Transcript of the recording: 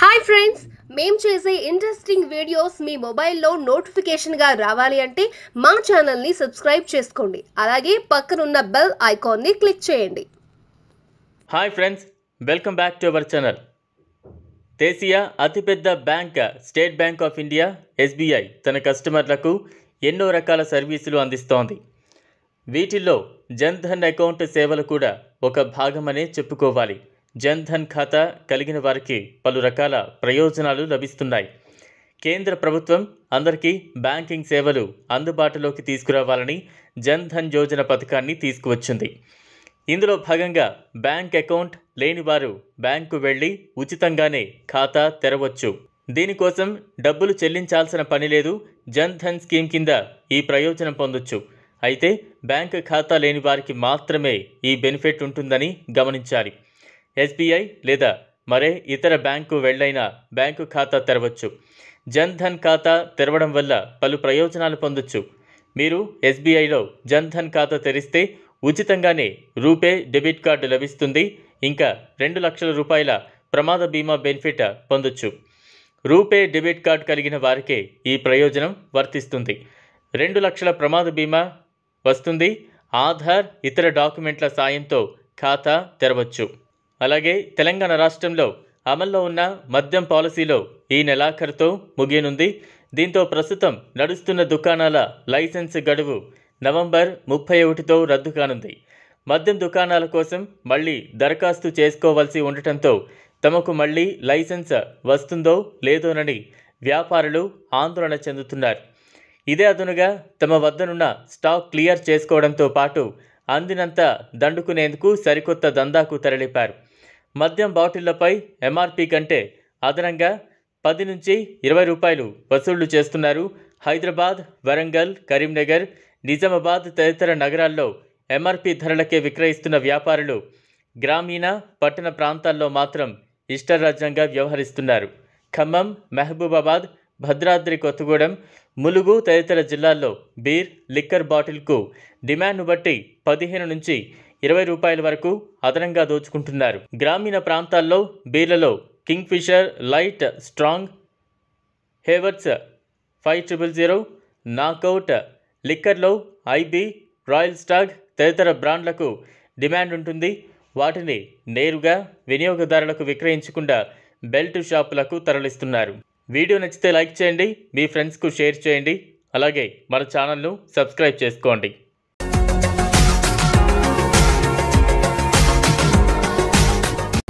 hi friends మేం చేసే interesting videos మీ మొబైల్లో నోటిఫికేషన్గా రావాలి అంటే మా ఛానల్ని సబ్స్క్రైబ్ చేసుకోండి అలాగే పక్కనున్న బెల్ ఐకాన్ని క్లిక్ చేయండి hi friends welcome back to our channel దేశీయ అతిపెద్ద bank state bank of India SBI తన కస్టమర్లకు ఎన్నో రకాల సర్వీసులు అందిస్తోంది వీటిల్లో జన్ధన్ అకౌంట్ సేవలు కూడా ఒక భాగమనే చెప్పుకోవాలి జన్ధన్ ఖాతా కలిగిన వారికి పలు రకాల ప్రయోజనాలు లభిస్తున్నాయి కేంద్ర ప్రభుత్వం అందరికీ బ్యాంకింగ్ సేవలు అందుబాటులోకి తీసుకురావాలని జన్ధన్ యోజన పథకాన్ని తీసుకువచ్చింది ఇందులో భాగంగా బ్యాంక్ అకౌంట్ లేనివారు బ్యాంకు వెళ్ళి ఉచితంగానే ఖాతా తెరవచ్చు దీనికోసం డబ్బులు చెల్లించాల్సిన పని లేదు జన్ధన్ స్కీమ్ కింద ఈ ప్రయోజనం పొందొచ్చు అయితే బ్యాంక్ ఖాతా లేని వారికి మాత్రమే ఈ బెనిఫిట్ ఉంటుందని గమనించాలి ఎస్బీఐ లేదా మరే ఇతర బ్యాంకు వెళ్ళైన బ్యాంకు ఖాతా తెరవచ్చు జన్ ధన్ ఖాతా తెరవడం వల్ల పలు ప్రయోజనాలు పొందొచ్చు మీరు ఎస్బీఐలో జన్ ధన్ ఖాతా తెరిస్తే ఉచితంగానే రూపే డెబిట్ కార్డు లభిస్తుంది ఇంకా రెండు లక్షల రూపాయల ప్రమాద బీమా బెనిఫిట్ పొందొచ్చు రూపే డెబిట్ కార్డు కలిగిన వారికే ఈ ప్రయోజనం వర్తిస్తుంది రెండు లక్షల ప్రమాద బీమా వస్తుంది ఆధార్ ఇతర డాక్యుమెంట్ల సాయంతో ఖాతా తెరవచ్చు అలాగే తెలంగాణ రాష్ట్రంలో అమల్లో ఉన్న మద్యం పాలసీలో ఈ నెలాఖరుతో ముగియనుంది దీంతో ప్రస్తుతం నడుస్తున్న దుకాణాల లైసెన్స్ గడువు నవంబర్ ముప్పై ఒకటితో రద్దు కానుంది మద్యం దుకాణాల కోసం మళ్ళీ దరఖాస్తు చేసుకోవాల్సి ఉండటంతో తమకు మళ్ళీ లైసెన్స్ వస్తుందో లేదోనని వ్యాపారులు ఆందోళన చెందుతున్నారు ఇదే అదునుగా తమ వద్దనున్న స్టాక్ క్లియర్ చేసుకోవడంతో పాటు అందినంత దండుకునేందుకు సరికొత్త దందాకు తరలిపారు మద్యం బాటిళ్లపై ఎంఆర్పీ కంటే అదనంగా పది నుంచి ఇరవై రూపాయలు వసూళ్లు చేస్తున్నారు హైదరాబాద్ వరంగల్ కరీంనగర్ నిజామాబాద్ తదితర నగరాల్లో ఎంఆర్పీ ధరలకే విక్రయిస్తున్న వ్యాపారులు గ్రామీణ పట్టణ ప్రాంతాల్లో మాత్రం ఇష్టరాజ్యంగా వ్యవహరిస్తున్నారు ఖమ్మం మహబూబాబాద్ భద్రాద్రి కొత్తగూడెం ములుగు తదితర జిల్లాల్లో బీర్ లిక్కర్ బాటిల్కు డిమాండ్ను బట్టి పదిహేను నుంచి ఇరవై రూపాయల వరకు అదనంగా దోచుకుంటున్నారు గ్రామీణ ప్రాంతాల్లో బీర్లలో Kingfisher light strong Haywards five triple zero Knockout లిక్కర్లో ఐబీ రాయల్ స్టాగ్ తదితర బ్రాండ్లకు డిమాండ్ ఉంటుంది వాటిని నేరుగా వినియోగదారులకు విక్రయించకుండా బెల్ట్ షాపులకు తరలిస్తున్నారు వీడియో నచ్చితే లైక్ చేయండి మీ ఫ్రెండ్స్కు షేర్ చేయండి అలాగే మన ఛానల్ను సబ్స్క్రైబ్ చేసుకోండి